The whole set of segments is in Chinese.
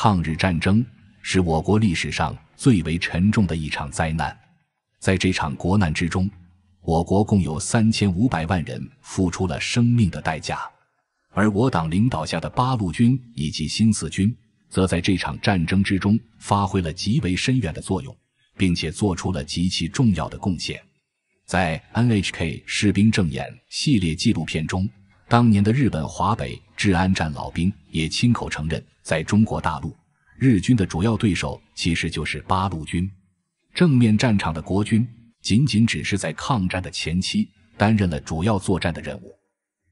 抗日战争是我国历史上最为沉重的一场灾难，在这场国难之中，我国共有三千五百万人付出了生命的代价，而我党领导下的八路军以及新四军则在这场战争之中发挥了极为深远的作用，并且做出了极其重要的贡献。在 NHK 士兵证言系列纪录片中，当年的日本华北治安战老兵也亲口承认。在中国大陆，日军的主要对手其实就是八路军。正面战场的国军仅仅只是在抗战的前期担任了主要作战的任务。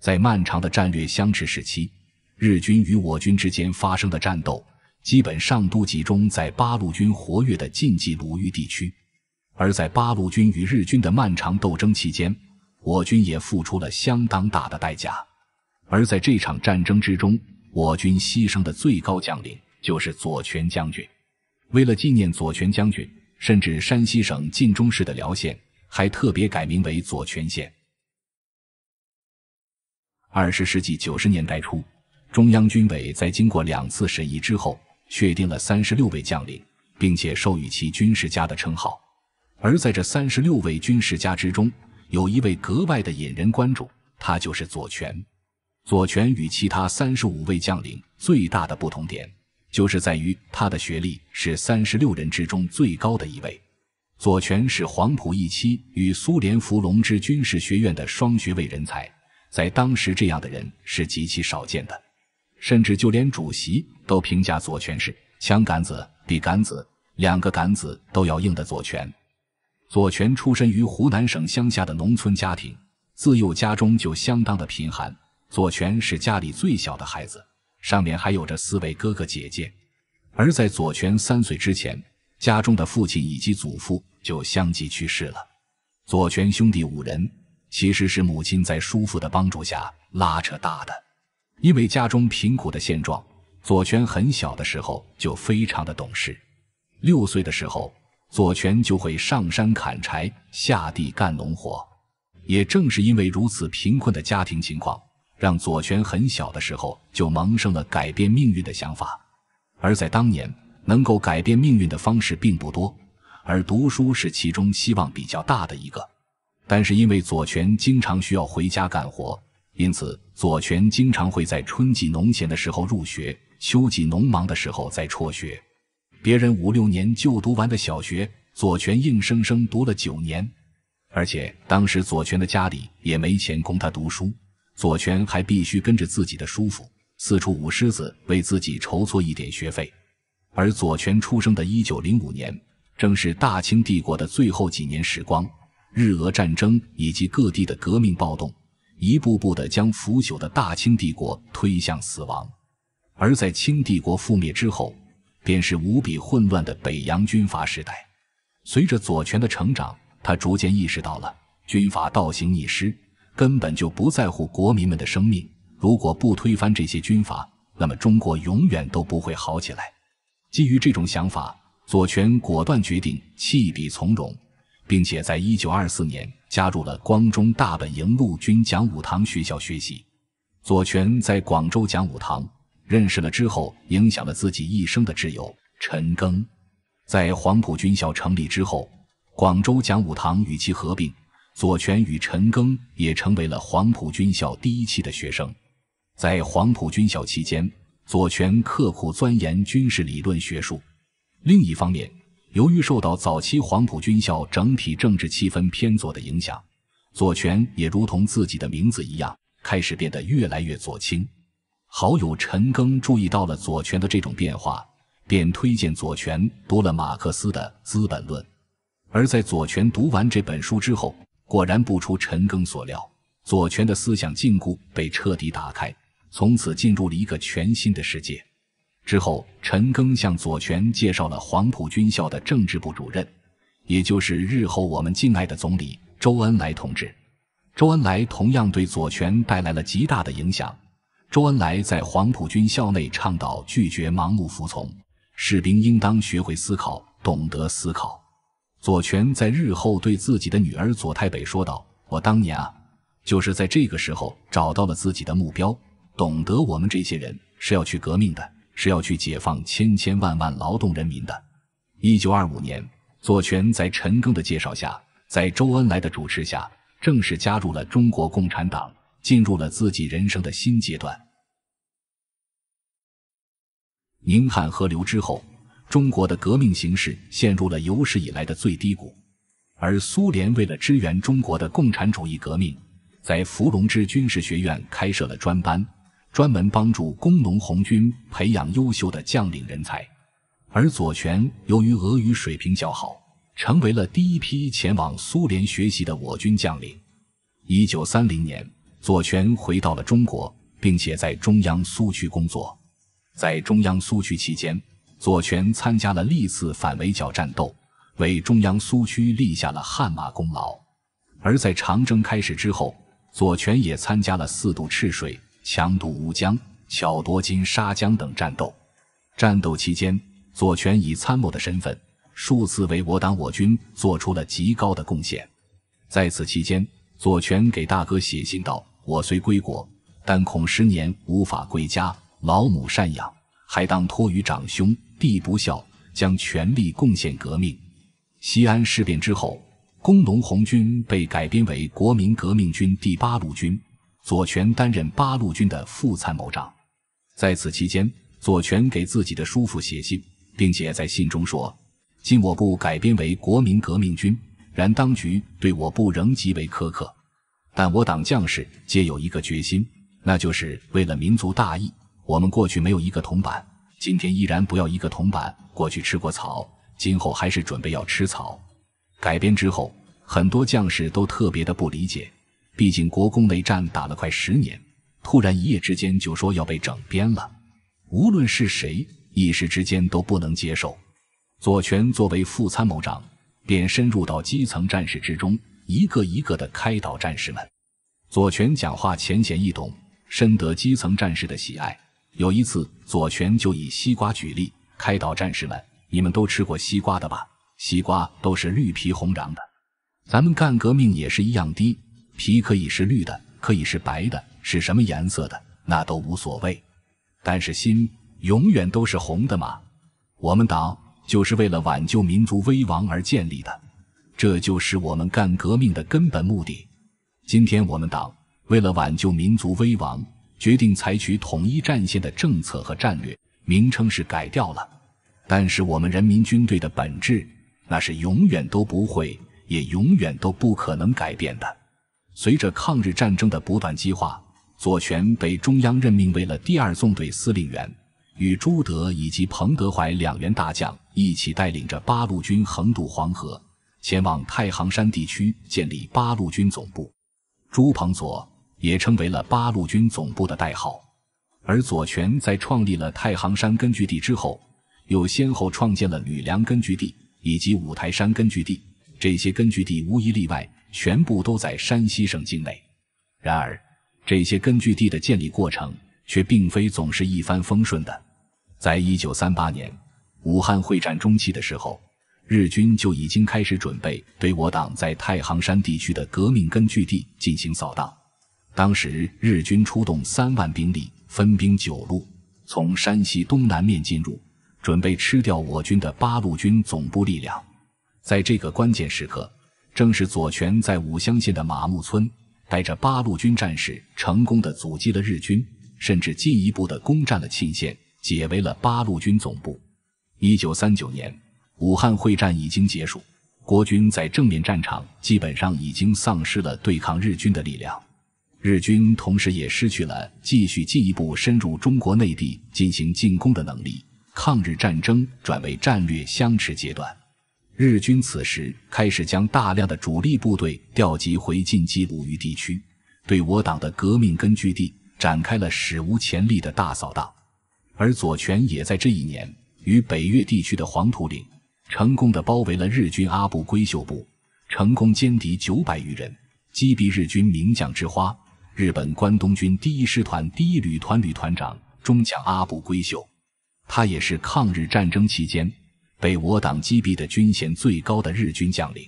在漫长的战略相持时期，日军与我军之间发生的战斗，基本上都集中在八路军活跃的晋冀鲁豫地区。而在八路军与日军的漫长斗争期间，我军也付出了相当大的代价。而在这场战争之中，我军牺牲的最高将领就是左权将军。为了纪念左权将军，甚至山西省晋中市的辽县还特别改名为左权县。二十世纪九十年代初，中央军委在经过两次审议之后，确定了三十六位将领，并且授予其军事家的称号。而在这三十六位军事家之中，有一位格外的引人关注，他就是左权。左权与其他三十五位将领最大的不同点，就是在于他的学历是三十六人之中最高的一位。左权是黄埔一期与苏联伏龙芝军事学院的双学位人才，在当时这样的人是极其少见的，甚至就连主席都评价左权是“枪杆子比杆子两个杆子都要硬”的左权。左权出身于湖南省乡下的农村家庭，自幼家中就相当的贫寒。左权是家里最小的孩子，上面还有着四位哥哥姐姐。而在左权三岁之前，家中的父亲以及祖父就相继去世了。左权兄弟五人其实是母亲在叔父的帮助下拉扯大的。因为家中贫苦的现状，左权很小的时候就非常的懂事。六岁的时候，左权就会上山砍柴，下地干农活。也正是因为如此贫困的家庭情况。让左权很小的时候就萌生了改变命运的想法，而在当年能够改变命运的方式并不多，而读书是其中希望比较大的一个。但是因为左权经常需要回家干活，因此左权经常会在春季农闲的时候入学，秋季农忙的时候再辍学。别人五六年就读完的小学，左权硬生生读了九年，而且当时左权的家里也没钱供他读书。左权还必须跟着自己的叔父四处舞狮子，为自己筹措一点学费。而左权出生的一九零五年，正是大清帝国的最后几年时光。日俄战争以及各地的革命暴动，一步步的将腐朽的大清帝国推向死亡。而在清帝国覆灭之后，便是无比混乱的北洋军阀时代。随着左权的成长，他逐渐意识到了军阀倒行逆施。根本就不在乎国民们的生命。如果不推翻这些军阀，那么中国永远都不会好起来。基于这种想法，左权果断决定弃笔从戎，并且在一九二四年加入了光中大本营陆军讲武堂学校学习。左权在广州讲武堂认识了之后，影响了自己一生的挚友陈赓。在黄埔军校成立之后，广州讲武堂与其合并。左权与陈赓也成为了黄埔军校第一期的学生。在黄埔军校期间，左权刻苦钻研军事理论学术。另一方面，由于受到早期黄埔军校整体政治气氛偏左的影响，左权也如同自己的名字一样，开始变得越来越左倾。好友陈赓注意到了左权的这种变化，便推荐左权读了马克思的《资本论》。而在左权读完这本书之后，果然不出陈赓所料，左权的思想禁锢被彻底打开，从此进入了一个全新的世界。之后，陈赓向左权介绍了黄埔军校的政治部主任，也就是日后我们敬爱的总理周恩来同志。周恩来同样对左权带来了极大的影响。周恩来在黄埔军校内倡导拒绝盲目服从，士兵应当学会思考，懂得思考。左权在日后对自己的女儿左太北说道：“我当年啊，就是在这个时候找到了自己的目标，懂得我们这些人是要去革命的，是要去解放千千万万劳动人民的。”一九二五年，左权在陈赓的介绍下，在周恩来的主持下，正式加入了中国共产党，进入了自己人生的新阶段。宁汉合流之后。中国的革命形势陷入了有史以来的最低谷，而苏联为了支援中国的共产主义革命，在伏龙芝军事学院开设了专班，专门帮助工农红军培养优秀的将领人才。而左权由于俄语水平较好，成为了第一批前往苏联学习的我军将领。一九三零年，左权回到了中国，并且在中央苏区工作。在中央苏区期间，左权参加了历次反围剿战斗，为中央苏区立下了汗马功劳。而在长征开始之后，左权也参加了四渡赤水、强渡乌江、巧夺金沙江等战斗。战斗期间，左权以参谋的身份，数次为我党我军做出了极高的贡献。在此期间，左权给大哥写信道：“我虽归国，但恐十年无法归家，老母赡养，还当托于长兄。”必不孝，将全力贡献革命。西安事变之后，工农红军被改编为国民革命军第八路军，左权担任八路军的副参谋长。在此期间，左权给自己的叔父写信，并且在信中说：“今我部改编为国民革命军，然当局对我部仍极为苛刻，但我党将士皆有一个决心，那就是为了民族大义，我们过去没有一个铜板。”今天依然不要一个铜板，过去吃过草，今后还是准备要吃草。改编之后，很多将士都特别的不理解，毕竟国共内战打了快十年，突然一夜之间就说要被整编了，无论是谁，一时之间都不能接受。左权作为副参谋长，便深入到基层战士之中，一个一个的开导战士们。左权讲话浅显易懂，深得基层战士的喜爱。有一次，左权就以西瓜举例开导战士们：“你们都吃过西瓜的吧？西瓜都是绿皮红瓤的，咱们干革命也是一样。的皮可以是绿的，可以是白的，是什么颜色的那都无所谓。但是心永远都是红的嘛。我们党就是为了挽救民族危亡而建立的，这就是我们干革命的根本目的。今天我们党为了挽救民族危亡。”决定采取统一战线的政策和战略，名称是改掉了，但是我们人民军队的本质，那是永远都不会，也永远都不可能改变的。随着抗日战争的不断激化，左权被中央任命为了第二纵队司令员，与朱德以及彭德怀两员大将一起带领着八路军横渡黄河，前往太行山地区建立八路军总部。朱彭左。也成为了八路军总部的代号，而左权在创立了太行山根据地之后，又先后创建了吕梁根据地以及五台山根据地。这些根据地无一例外，全部都在山西省境内。然而，这些根据地的建立过程却并非总是一帆风顺的。在一九三八年武汉会战中期的时候，日军就已经开始准备对我党在太行山地区的革命根据地进行扫荡。当时日军出动三万兵力，分兵九路，从山西东南面进入，准备吃掉我军的八路军总部力量。在这个关键时刻，正是左权在武乡县的马木村，带着八路军战士，成功的阻击了日军，甚至进一步的攻占了沁县，解围了八路军总部。一九三九年，武汉会战已经结束，国军在正面战场基本上已经丧失了对抗日军的力量。日军同时也失去了继续进一步深入中国内地进行进攻的能力，抗日战争转为战略相持阶段。日军此时开始将大量的主力部队调集回晋冀鲁豫地区，对我党的革命根据地展开了史无前例的大扫荡。而左权也在这一年，于北越地区的黄土岭，成功的包围了日军阿部规秀部，成功歼敌九百余人，击毙日军名将之花。日本关东军第一师团第一旅团旅团长中将阿部规秀，他也是抗日战争期间被我党击毙的军衔最高的日军将领。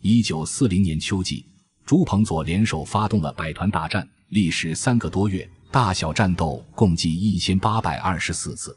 一九四零年秋季，朱鹏佐联手发动了百团大战，历时三个多月，大小战斗共计一千八百二十四次，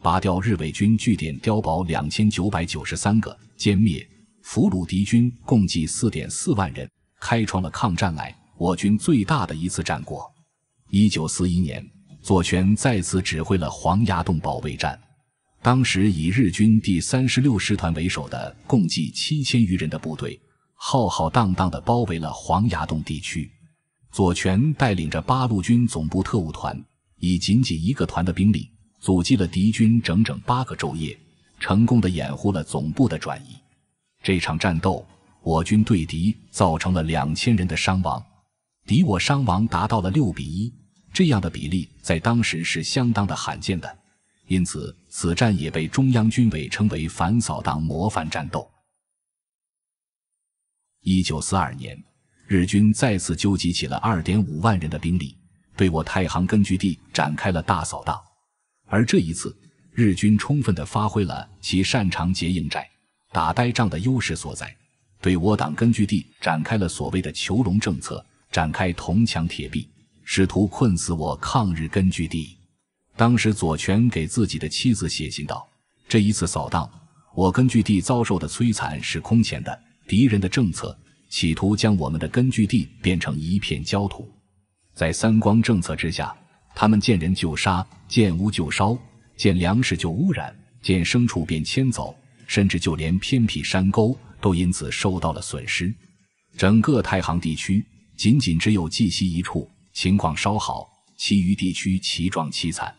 拔掉日伪军据点碉堡两千九百九十三个，歼灭俘虏敌军共计四点四万人，开创了抗战来。我军最大的一次战果，一九四一年，左权再次指挥了黄崖洞保卫战。当时以日军第三十六师团为首的共计七千余人的部队，浩浩荡荡地包围了黄崖洞地区。左权带领着八路军总部特务团，以仅仅一个团的兵力，阻击了敌军整整八个昼夜，成功的掩护了总部的转移。这场战斗，我军对敌造成了两千人的伤亡。敌我伤亡达到了六比一，这样的比例在当时是相当的罕见的，因此此战也被中央军委称为反扫荡模范战斗。一九四二年，日军再次纠集起了二点五万人的兵力，对我太行根据地展开了大扫荡，而这一次日军充分的发挥了其擅长结营寨、打呆仗的优势所在，对我党根据地展开了所谓的囚笼政策。展开铜墙铁壁，试图困死我抗日根据地。当时，左权给自己的妻子写信道：“这一次扫荡，我根据地遭受的摧残是空前的。敌人的政策企图将我们的根据地变成一片焦土。在三光政策之下，他们见人就杀，见屋就烧，见粮食就污染，见牲畜便迁走，甚至就连偏僻山沟都因此受到了损失。整个太行地区。”仅仅只有冀西一处情况稍好，其余地区奇状凄惨。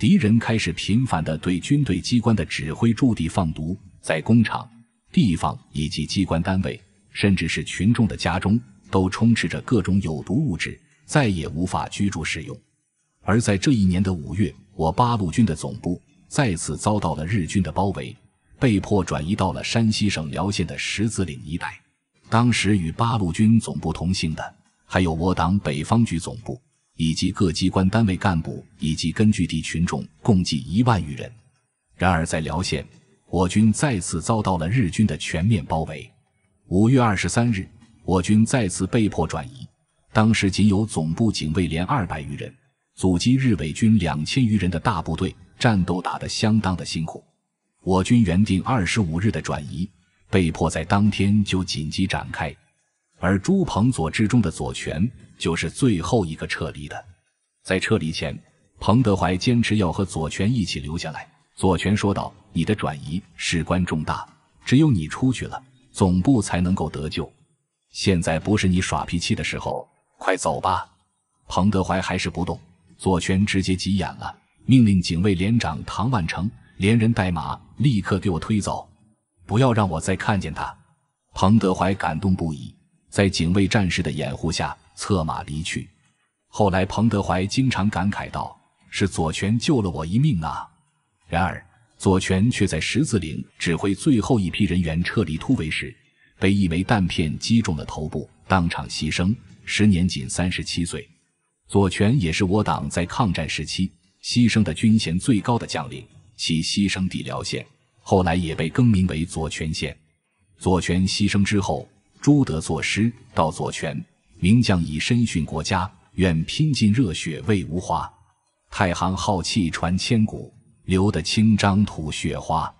敌人开始频繁地对军队机关的指挥驻地放毒，在工厂、地方以及机关单位，甚至是群众的家中，都充斥着各种有毒物质，再也无法居住使用。而在这一年的五月，我八路军的总部再次遭到了日军的包围，被迫转移到了山西省辽县的十字岭一带。当时与八路军总部同行的，还有我党北方局总部以及各机关单位干部以及根据地群众，共计一万余人。然而，在辽县，我军再次遭到了日军的全面包围。五月二十三日，我军再次被迫转移。当时仅有总部警卫连二百余人，阻击日伪军两千余人的大部队，战斗打得相当的辛苦。我军原定二十五日的转移。被迫在当天就紧急展开，而朱鹏佐之中的左权就是最后一个撤离的。在撤离前，彭德怀坚持要和左权一起留下来。左权说道：“你的转移事关重大，只有你出去了，总部才能够得救。现在不是你耍脾气的时候，快走吧！”彭德怀还是不动，左权直接急眼了，命令警卫连长唐万成连人带马立刻给我推走。不要让我再看见他，彭德怀感动不已，在警卫战士的掩护下策马离去。后来，彭德怀经常感慨道：“是左权救了我一命啊！”然而，左权却在十字岭指挥最后一批人员撤离突围时，被一枚弹片击中了头部，当场牺牲，时年仅三十七岁。左权也是我党在抗战时期牺牲的军衔最高的将领，其牺牲地辽县。后来也被更名为左权县。左权牺牲之后，朱德作诗到左权：名将以身殉国家，愿拼尽热血为无花。太行浩气传千古，留得清章吐雪花。